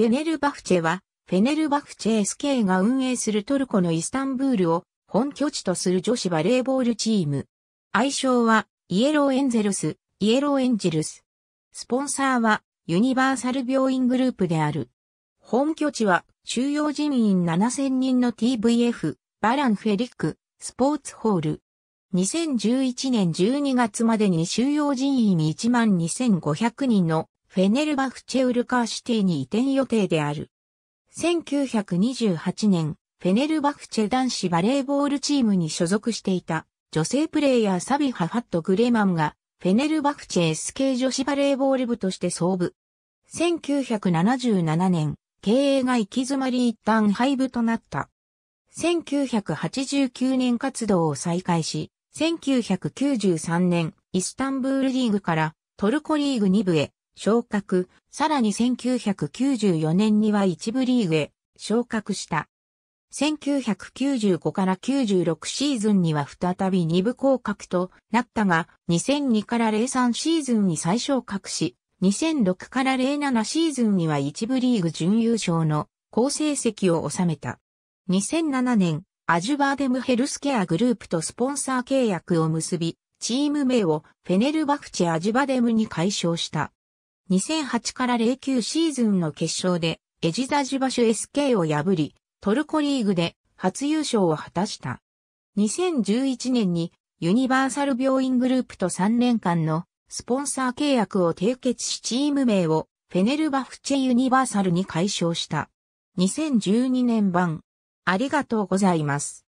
フェネルバフチェは、フェネルバフチェ SK が運営するトルコのイスタンブールを本拠地とする女子バレーボールチーム。愛称は、イエローエンゼルス、イエローエンジェルス。スポンサーは、ユニバーサル病院グループである。本拠地は、収容人員7000人の TVF、バランフェリック、スポーツホール。2011年12月までに収容人員1万2500人のフェネルバフチェウルカーシティに移転予定である。1928年、フェネルバフチェ男子バレーボールチームに所属していた女性プレイヤーサビハファット・グレマムがフェネルバフチェ SK 女子バレーボール部として創部。1977年、経営が行き詰まり一旦廃部となった。1989年活動を再開し、1993年、イスタンブールリーグからトルコリーグ2部へ昇格、さらに1994年には一部リーグへ昇格した。1995から96シーズンには再び二部降格となったが、2002から03シーズンに再昇格し、2006から07シーズンには一部リーグ準優勝の好成績を収めた。2007年、アジュバーデムヘルスケアグループとスポンサー契約を結び、チーム名をフェネルバフチアジュバデムに解消した。2008から09シーズンの決勝でエジザジバシュ SK を破り、トルコリーグで初優勝を果たした。2011年にユニバーサル病院グループと3年間のスポンサー契約を締結しチーム名をフェネルバフチェユニバーサルに解消した。2012年版。ありがとうございます。